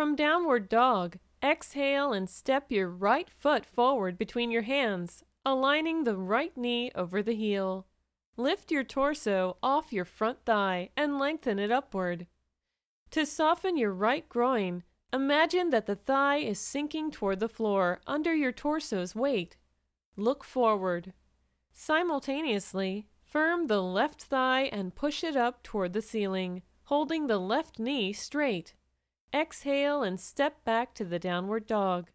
from downward dog, exhale and step your right foot forward between your hands, aligning the right knee over the heel. Lift your torso off your front thigh and lengthen it upward. To soften your right groin, imagine that the thigh is sinking toward the floor under your torso's weight. Look forward. Simultaneously, firm the left thigh and push it up toward the ceiling, holding the left knee straight. Exhale and step back to the downward dog.